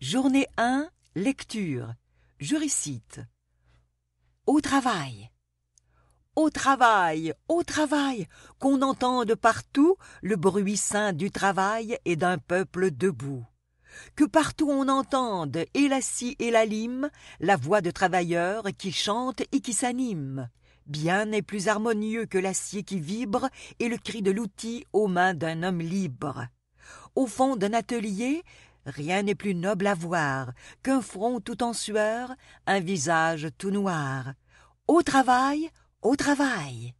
Journée 1, lecture. Je Au travail. Au travail, au travail, qu'on entende partout le bruit sain du travail et d'un peuple debout. Que partout on entende, et la scie et la lime, la voix de travailleurs qui chantent et qui s'animent. Bien n'est plus harmonieux que l'acier qui vibre et le cri de l'outil aux mains d'un homme libre. Au fond d'un atelier, Rien n'est plus noble à voir qu'un front tout en sueur, un visage tout noir. Au travail, au travail.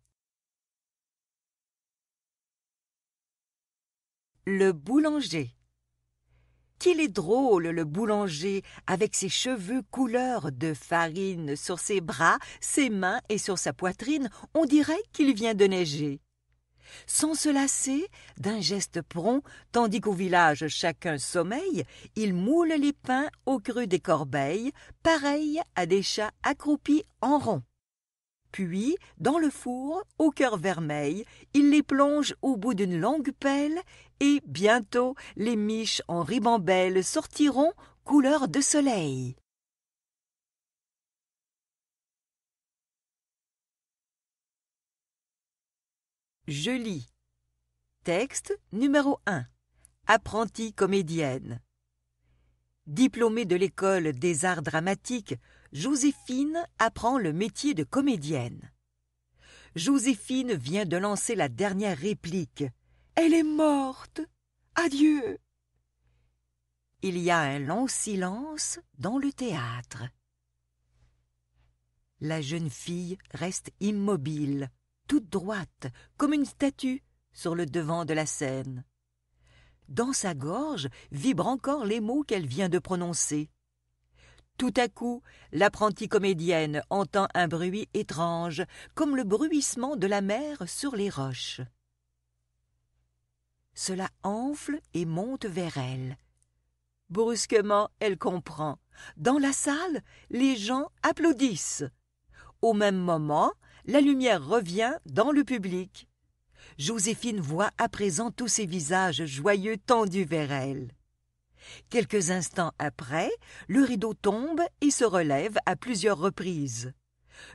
Le boulanger. Qu'il est drôle le boulanger, avec ses cheveux couleur de farine sur ses bras, ses mains et sur sa poitrine, on dirait qu'il vient de neiger sans se lasser d'un geste prompt, tandis qu'au village chacun sommeille, il moule les pains au creux des corbeilles, pareils à des chats accroupis en rond. Puis, dans le four, au cœur vermeil, il les plonge au bout d'une longue pelle, et bientôt les miches en ribambelle sortiront couleur de soleil. Je lis. Texte numéro 1. Apprentie comédienne. Diplômée de l'école des arts dramatiques, Joséphine apprend le métier de comédienne. Joséphine vient de lancer la dernière réplique. Elle est morte. Adieu. Il y a un long silence dans le théâtre. La jeune fille reste immobile, toute droite, comme une statue, sur le devant de la scène. Dans sa gorge vibrent encore les mots qu'elle vient de prononcer. Tout à coup, l'apprentie comédienne entend un bruit étrange, comme le bruissement de la mer sur les roches. Cela enfle et monte vers elle. Brusquement, elle comprend. Dans la salle, les gens applaudissent. Au même moment, la lumière revient dans le public. Joséphine voit à présent tous ces visages joyeux tendus vers elle. Quelques instants après, le rideau tombe et se relève à plusieurs reprises.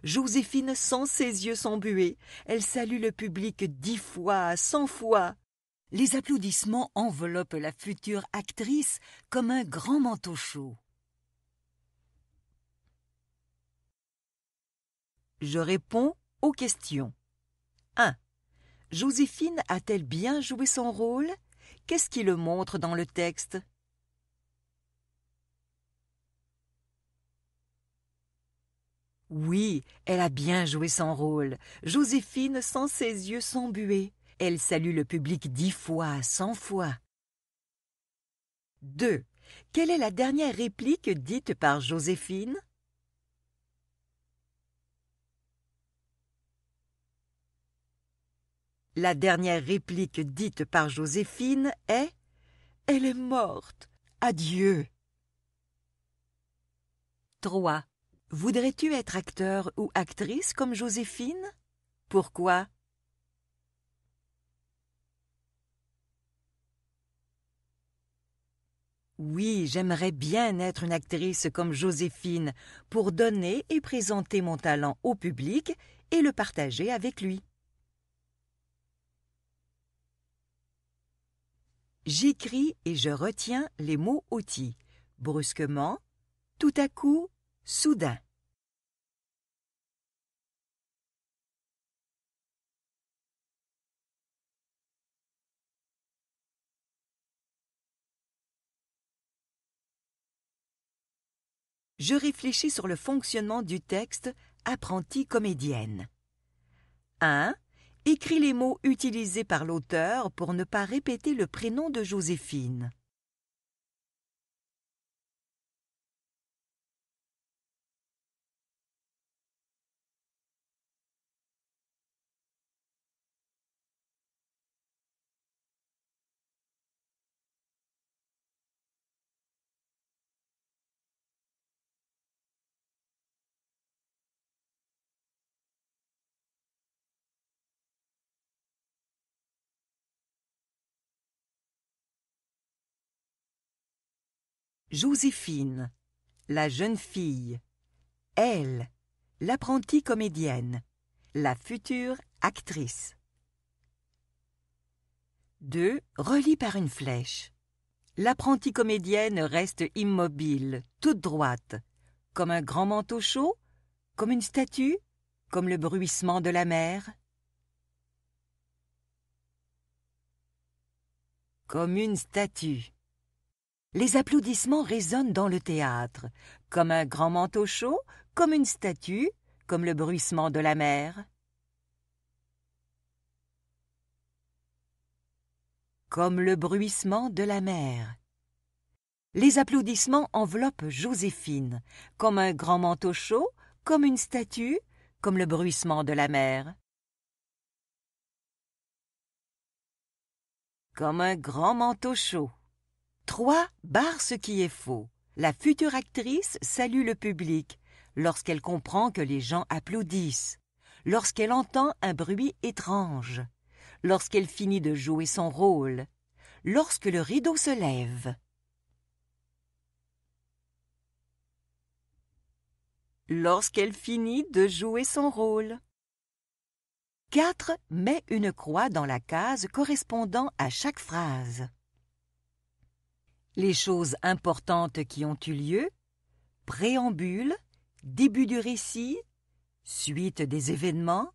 Joséphine sent ses yeux s'embuer. Elle salue le public dix fois, cent fois. Les applaudissements enveloppent la future actrice comme un grand manteau chaud. Je réponds aux questions. 1. Joséphine a-t-elle bien joué son rôle Qu'est-ce qui le montre dans le texte Oui, elle a bien joué son rôle. Joséphine sent ses yeux s'embuer. Elle salue le public dix fois, cent fois. 2. Quelle est la dernière réplique dite par Joséphine La dernière réplique dite par Joséphine est Elle est morte. Adieu. 3. Voudrais-tu être acteur ou actrice comme Joséphine Pourquoi Oui, j'aimerais bien être une actrice comme Joséphine pour donner et présenter mon talent au public et le partager avec lui. J'écris et je retiens les mots outils. Brusquement, tout à coup, soudain. Je réfléchis sur le fonctionnement du texte Apprenti comédienne. 1. Écris les mots utilisés par l'auteur pour ne pas répéter le prénom de Joséphine. Joséphine, la jeune fille. Elle, l'apprentie comédienne, la future actrice. 2. Relie par une flèche. L'apprentie comédienne reste immobile, toute droite, comme un grand manteau chaud, comme une statue, comme le bruissement de la mer. Comme une statue. Les applaudissements résonnent dans le théâtre, comme un grand manteau chaud, comme une statue, comme le bruissement de la mer. Comme le bruissement de la mer. Les applaudissements enveloppent Joséphine, comme un grand manteau chaud, comme une statue, comme le bruissement de la mer. Comme un grand manteau chaud. 3. Barre ce qui est faux. La future actrice salue le public lorsqu'elle comprend que les gens applaudissent, lorsqu'elle entend un bruit étrange, lorsqu'elle finit de jouer son rôle, lorsque le rideau se lève. Lorsqu'elle finit de jouer son rôle. 4. met une croix dans la case correspondant à chaque phrase les choses importantes qui ont eu lieu, préambule, début du récit, suite des événements,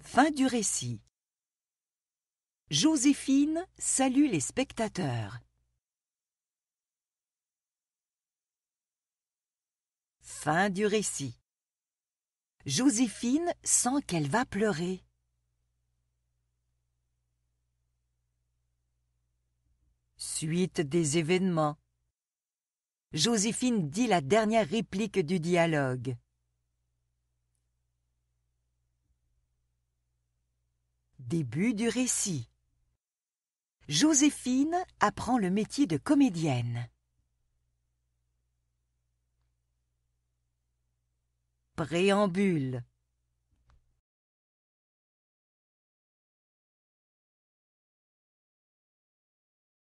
fin du récit. Joséphine salue les spectateurs. Fin du récit. Joséphine sent qu'elle va pleurer. suite des événements. Joséphine dit la dernière réplique du dialogue. Début du récit. Joséphine apprend le métier de comédienne. Préambule